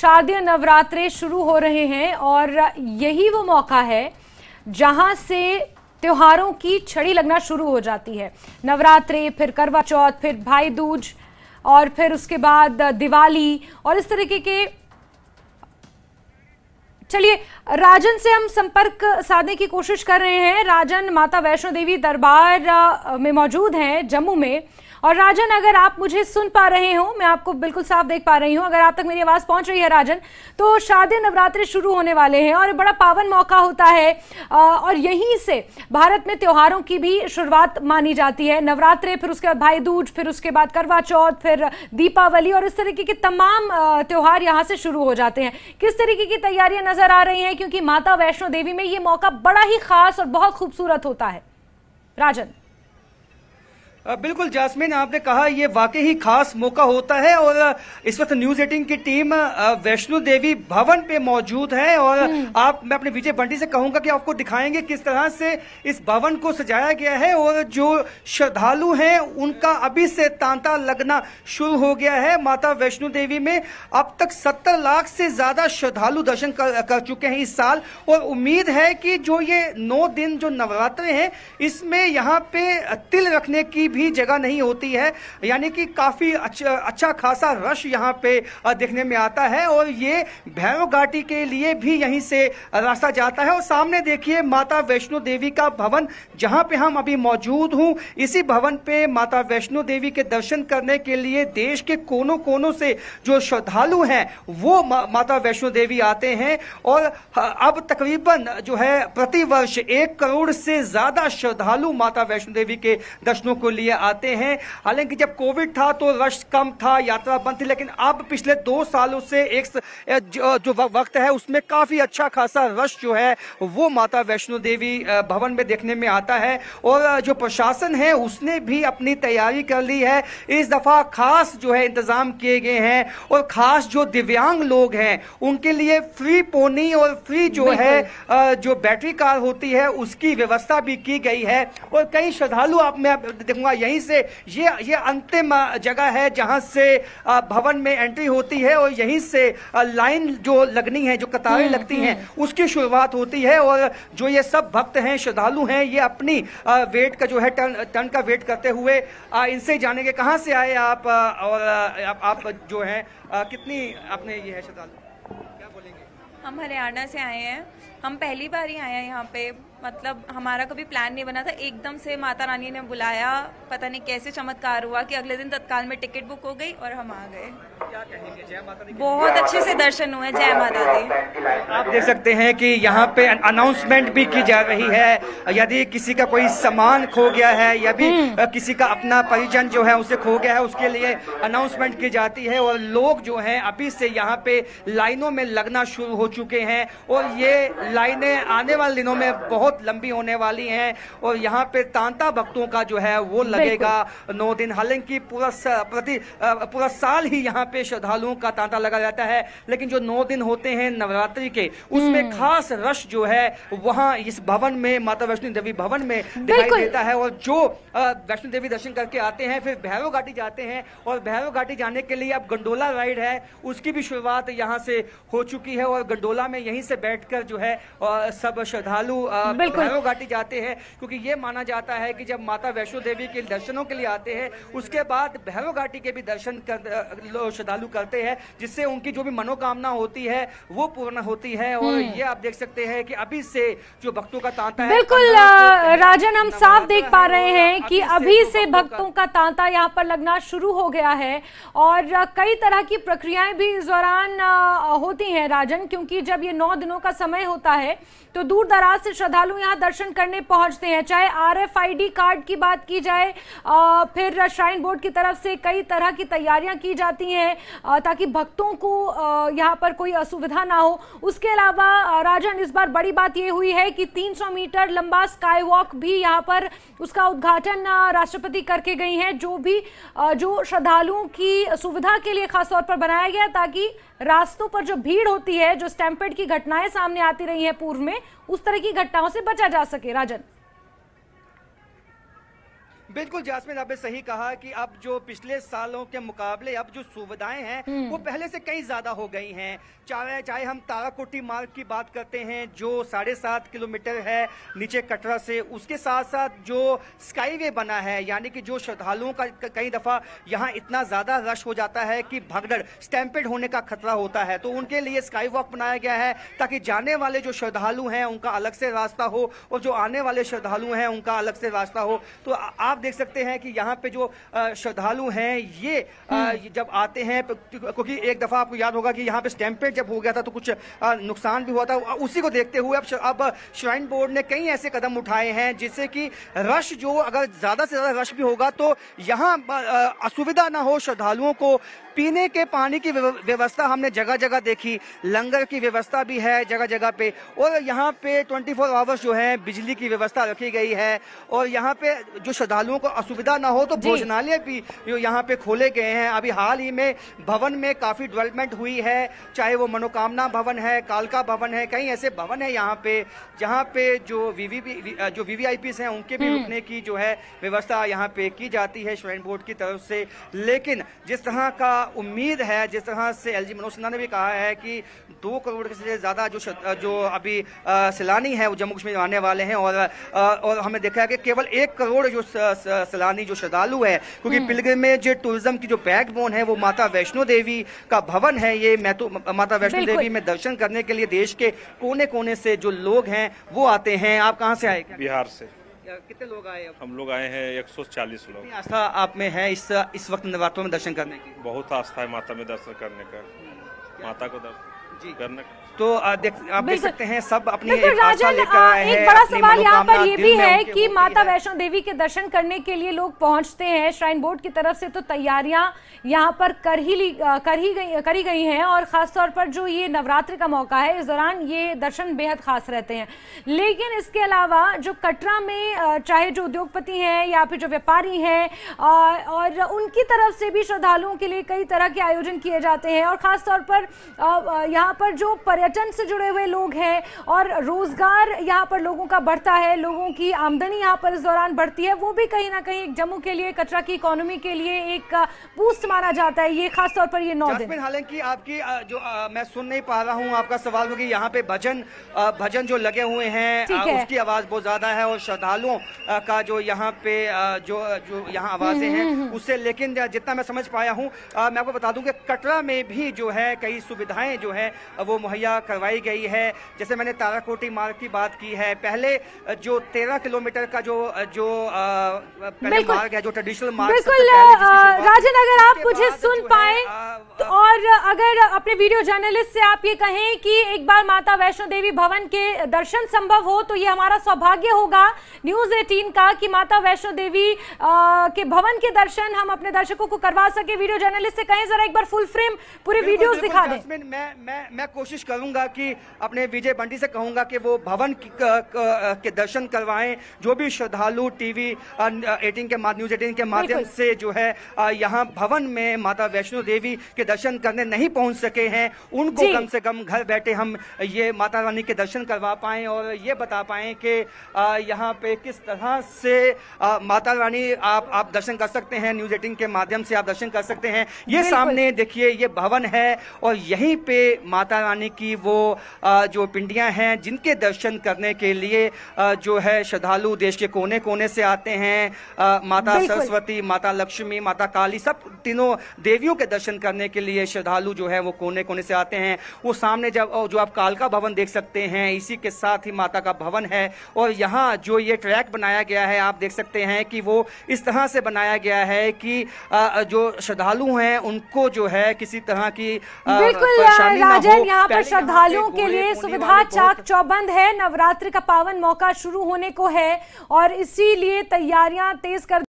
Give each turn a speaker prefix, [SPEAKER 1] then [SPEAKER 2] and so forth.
[SPEAKER 1] शारदीय नवरात्रे शुरू हो रहे हैं और यही वो मौका है जहां से त्योहारों की छड़ी लगना शुरू हो जाती है नवरात्रे फिर करवा चौथ फिर भाई दूज और फिर उसके बाद दिवाली और इस तरीके के चलिए राजन से हम संपर्क साधने की कोशिश कर रहे हैं राजन माता वैष्णो देवी दरबार में मौजूद हैं जम्मू में और राजन अगर आप मुझे सुन पा रहे हो मैं आपको बिल्कुल साफ देख पा रही हूँ अगर आप तक मेरी आवाज़ पहुँच रही है राजन तो शारदीय नवरात्रि शुरू होने वाले हैं और बड़ा पावन मौका होता है और यहीं से भारत में त्योहारों की भी शुरुआत मानी जाती है नवरात्रे फिर उसके बाद भाई दूज फिर उसके बाद करवा चौथ फिर दीपावली और इस तरीके के तमाम त्यौहार यहाँ से शुरू हो जाते हैं किस तरीके की तैयारियां नजर आ रही हैं क्योंकि माता वैष्णो देवी में ये मौका बड़ा ही खास और बहुत खूबसूरत होता है राजन
[SPEAKER 2] बिल्कुल जासमिन आपने कहा ये वाकई ही खास मौका होता है और इस वक्त न्यूज एटीन की टीम वैष्णो देवी भवन पे मौजूद है और हम्म। आप मैं अपने विजय बंटी से कहूंगा कि आपको दिखाएंगे किस तरह से इस भवन को सजाया गया है और जो श्रद्धालु हैं उनका अभी से तांता लगना शुरू हो गया है माता वैष्णो देवी में अब तक सत्तर लाख से ज्यादा श्रद्धालु दर्शन कर, कर चुके हैं इस साल और उम्मीद है कि जो ये नौ दिन जो नवरात्र है इसमें यहाँ पे तिल रखने की भी जगह नहीं होती है यानी कि काफ़ी अच्छा अच्छा खासा रश यहाँ पे देखने में आता है और ये भैरव घाटी के लिए भी यहीं से रास्ता जाता है और सामने देखिए माता वैष्णो देवी का भवन जहाँ पे हम अभी मौजूद हूँ इसी भवन पे माता वैष्णो देवी के दर्शन करने के लिए देश के कोनों कोनों से जो श्रद्धालु हैं वो मा, माता वैष्णो देवी आते हैं और अब तकरीबन जो है प्रतिवर्ष एक करोड़ से ज्यादा श्रद्धालु माता वैष्णो देवी के दर्शनों को लिए आते हैं हालांकि जब कोविड था तो रश कम था यात्रा बंद थी लेकिन अब पिछले दो सालों से एक जो वक्त है उसमें काफ़ी अच्छा खासा रश जो है वो माता वैष्णो देवी भवन में देखने में आता है और जो प्रशासन है उसने भी अपनी तैयारी कर ली है इस दफ़ा खास जो है इंतज़ाम किए गए हैं और ख़ास जो दिव्यांग लोग हैं उनके लिए फ्री पोनी और फ्री जो है जो बैटरी कार होती है उसकी व्यवस्था भी की गई है और कई श्रद्धालु आप मैं देखूंगा हुआ यहीं से ये ये अंतिम जगह है जहां से भवन में एंट्री होती है और यहीं से लाइन जो लगनी है जो कतारें हम्म, लगती हैं हम्म। उसकी शुरुआत होती है और जो ये सब भक्त हैं श्रद्धालु हैं ये अपनी वेट का जो है टर्न टर्न का वेट करते हुए इनसे जाने के कहाँ से आए आप और आप, आप जो हैं कितनी आपने ये है श्रद्धालु क्या
[SPEAKER 1] बोलेंगे हम हरियाणा से आए हैं हम पहली बार ही आए हैं यहाँ पे मतलब हमारा कभी प्लान नहीं बना था एकदम से माता रानी ने बुलाया पता नहीं कैसे चमत्कार हुआ कि अगले दिन तत्काल में टिकट बुक हो गई और हम आ गए
[SPEAKER 2] बहुत अच्छे से दर्शन
[SPEAKER 1] हुए जय माता दी आप
[SPEAKER 2] देख सकते हैं कि यहाँ पे अनाउंसमेंट भी की जा रही है यदि किसी का कोई सामान खो गया है या भी हम्म। किसी का अपना परिजन जो है उसे खो गया है उसके लिए अनाउंसमेंट की जाती है और लोग जो है अभी से यहाँ पे लाइनों में लगना शुरू हो चुके हैं और ये लाइनें आने वाले दिनों में बहुत लंबी होने वाली हैं और यहाँ पे तांता भक्तों का जो है वो लगेगा नौ दिन हालांकि पूरा पूरा साल ही यहाँ पे श्रद्धालुओं का तांता लगा जाता है लेकिन जो नौ दिन होते हैं नवरात्रि के उसमें हम्म। खास रश जो है वहाँ इस भवन में माता वैष्णो देवी भवन में दिखाई देता है और जो वैष्णो देवी दर्शन करके आते हैं फिर भैरव घाटी जाते हैं और भैरव घाटी जाने के लिए अब गंडोला राइड है उसकी भी शुरुआत यहाँ से हो चुकी है और गंडोला में यहीं से बैठकर जो है और सब श्रद्धालु भैरव घाटी जाते हैं क्योंकि ये माना जाता है कि जब माता वैष्णो देवी के दर्शनों के लिए आते हैं उसके बाद भैरव घाटी के भी दर्शन कर, श्रद्धालु करते हैं जिससे उनकी जो भी मनोकामना होती है वो पूर्ण होती है और हम्म। ये आप देख सकते हैं कि अभी से जो भक्तों का तांता है बिल्कुल राजन हम
[SPEAKER 1] साफ देख पा रहे हैं कि अभी से भक्तों का तांता यहाँ पर लगना शुरू हो गया है और कई तरह की प्रक्रियाएं भी इस दौरान होती हैं राजन क्योंकि जब ये नौ दिनों का समय होता होता है तो दूर दराज से श्रद्धालु यहाँ दर्शन करने पहुंचते हैं चाहे आर आरएफआईडी कार्ड की बात की जाए फिर श्राइन बोर्ड की तरफ से कई तरह की तैयारियां की जाती हैं ताकि भक्तों को यहाँ पर कोई असुविधा ना हो उसके अलावा राजन इस बार बड़ी बात यह हुई है कि 300 मीटर लंबा स्काई वॉक भी यहाँ पर उसका उद्घाटन राष्ट्रपति करके गई हैं जो भी जो श्रद्धालुओं की सुविधा के लिए खासतौर पर बनाया गया ताकि रास्तों पर जो भीड़ होती है जो स्टैम्पेड की घटनाएं सामने आती रही हैं पूर्व में उस तरह की घटनाओं से बचा जा सके राजन
[SPEAKER 2] बिल्कुल जासमिन आपने सही कहा कि अब जो पिछले सालों के मुकाबले अब जो सुविधाएं हैं हम्म। वो पहले से कई ज्यादा हो गई हैं चाहे चाहे हम ताराकोटी मार्ग की बात करते हैं जो साढ़े सात किलोमीटर है नीचे कटरा से उसके साथ साथ जो स्काईवे बना है यानी कि जो श्रद्धालुओं का कई दफा यहाँ इतना ज्यादा रश हो जाता है कि भगदड़ स्टैम्पेड होने का खतरा होता है तो उनके लिए स्काई वॉक बनाया गया है ताकि जाने वाले जो श्रद्धालु हैं उनका अलग से रास्ता हो और जो आने वाले श्रद्धालु हैं उनका अलग से रास्ता हो तो आप देख सकते हैं कि यहाँ पे जो श्रद्धालु हैं हम्म। ये जब आते हैं क्योंकि एक दफा आपको याद होगा कि यहाँ पे स्टैम्पेड जब हो गया था तो कुछ नुकसान भी हुआ था उसी को देखते हुए अब अब श्राइन बोर्ड ने कई ऐसे कदम उठाए हैं जिससे कि रश जो अगर ज्यादा से ज्यादा रश भी होगा तो यहाँ असुविधा ना हो श्रद्धालुओं को पीने के पानी की व्यवस्था हमने जगह जगह देखी लंगर की व्यवस्था भी है जगह जगह पे और यहाँ पे 24 फोर आवर्स जो है बिजली की व्यवस्था रखी गई है और यहाँ पे जो श्रद्धालु श्रद्धालुओं को असुविधा ना हो तो भोजनालय भी यहाँ पे खोले गए हैं अभी हाल ही में भवन में काफी डेवलपमेंट हुई है चाहे वो मनोकामना भवन है कालका भवन है कई ऐसे भवन है यहाँ पे जहाँ पे जो वीवी जो वीवीआईपी हैं उनके भी हम्म। रुकने की जो है व्यवस्था यहाँ पे की जाती है श्राइन बोर्ड की तरफ से लेकिन जिस तरह का उम्मीद है जिस तरह से एल जी मनोज सिन्हा ने भी कहा है कि दो करोड़ से ज्यादा जो जो अभी सैलानी है वो जम्मू कश्मीर आने वाले हैं और और हमें देखा है कि केवल एक करोड़ जो सैलानी जो श्रद्धालु है क्योंकि हम्म। पिलग्रमेज टूरिज्म की जो बैकबोन है वो माता वैष्णो देवी का भवन है ये मैं तो माता वैष्णो देवी में दर्शन करने के लिए देश के कोने कोने से जो लोग हैं वो आते हैं आप कहाँ से आए बिहार से कितने लोग आए अब? हम लोग आए हैं 140 लोग आस्था आप में है इस इस वक्त नवरात्रों में दर्शन करने की बहुत आस्था है माता में दर्शन करने का हम्म। माता को दर्शन तो देख आप देख सकते हैं सब अपनी एक राजन लेकर एक बड़ा सवाल यहाँ पर ये भी है कि
[SPEAKER 1] माता वैष्णो देवी के दर्शन करने के लिए लोग पहुंचते हैं श्राइन बोर्ड की तरफ से तो तैयारियां यहाँ पर कर ही ली कर ही गई करी गई हैं और खास तौर पर जो ये नवरात्र का मौका है इस दौरान ये दर्शन बेहद खास रहते हैं लेकिन इसके अलावा जो कटरा में चाहे जो उद्योगपति हैं या फिर जो व्यापारी हैं और उनकी तरफ से भी श्रद्धालुओं के लिए कई तरह के आयोजन किए जाते हैं और ख़ासतौर पर यहाँ यहाँ पर जो पर्यटन से जुड़े हुए लोग हैं और रोज़गार यहाँ पर लोगों का बढ़ता है लोगों की आमदनी यहाँ पर इस दौरान बढ़ती है वो भी कहीं ना कहीं एक जम्मू के लिए कटरा की इकोनॉमी के लिए एक बूस्ट माना जाता है ये खासतौर पर ये नौ दिन हालांकि आपकी जो मैं सुन
[SPEAKER 2] नहीं पा रहा हूँ आपका सवाल क्योंकि यहाँ पे भजन भजन जो लगे हुए हैं उसकी आवाज़ बहुत ज़्यादा है और श्रद्धालुओं का जो यहाँ पे जो जो यहाँ हम्म, आवाज़ें हैं हम्म, हम्म, उससे लेकिन जितना मैं समझ पाया हूँ मैं आपको बता दूं कि कटरा में भी जो है कई सुविधाएं जो है वो मुहैया करवाई गई है जैसे मैंने ताराकोटी मार्ग की बात की है पहले जो तेरह किलोमीटर का जो जो मार्ग है जो ट्रेडिशनल मार्ग बिल्कुल राजन अगर आप मुझे सुन
[SPEAKER 1] पाए और अगर अपने वीडियो जर्नलिस्ट से आप ये कहें कि एक बार माता वैष्णो देवी भवन के दर्शन संभव हो तो ये हमारा सौभाग्य होगा न्यूज 18 का कि माता वैष्णो देवी आ, के भवन के दर्शन हम अपने दर्शकों को करवा सके वीडियो जर्नलिस्ट से कहें जरा एक बार फुल फ्रेम पूरे वीडियो दिखा दें
[SPEAKER 2] मैं मैं मैं मैं कोशिश करूंगा कि अपने विजय बंडी से कहूंगा कि वो भवन के दर्शन करवाए जो भी श्रद्धालु टीवी एटीन के न्यूज एटीन के माध्यम से जो है यहाँ भवन में माता वैष्णो देवी के दर्शन करने नहीं पहुंच सके हैं उनको कम से कम घर बैठे हम ये माता रानी के दर्शन करवा पाए और ये बता पाए कि यहाँ पे किस तरह से आ, माता रानी आप आप दर्शन कर सकते हैं न्यूज एटिंग के माध्यम से आप दर्शन कर सकते हैं ये सामने देखिए ये भवन है और यहीं पे माता रानी की वो आ, जो पिंडियां हैं जिनके दर्शन करने के लिए आ, जो है श्रद्धालु देश के कोने कोने से आते हैं आ, माता सरस्वती माता लक्ष्मी माता काली सब तीनों देवियों के दर्शन करने के लिए श्रद्धालु जो है वो कोने कोने से आते हैं वो सामने जब जो आप कालका भवन देख सकते हैं इसी के साथ ही माता का भवन है और यहाँ जो ये ट्रैक बनाया गया है आप देख सकते हैं कि वो इस तरह से बनाया गया है कि जो श्रद्धालु हैं उनको जो है किसी तरह की बिल्कुल राजन यहाँ पर श्रद्धालुओं के लिए सुविधा चाक
[SPEAKER 1] चौबंद है नवरात्र का पावन मौका शुरू होने को है और इसीलिए तैयारियां तेज कर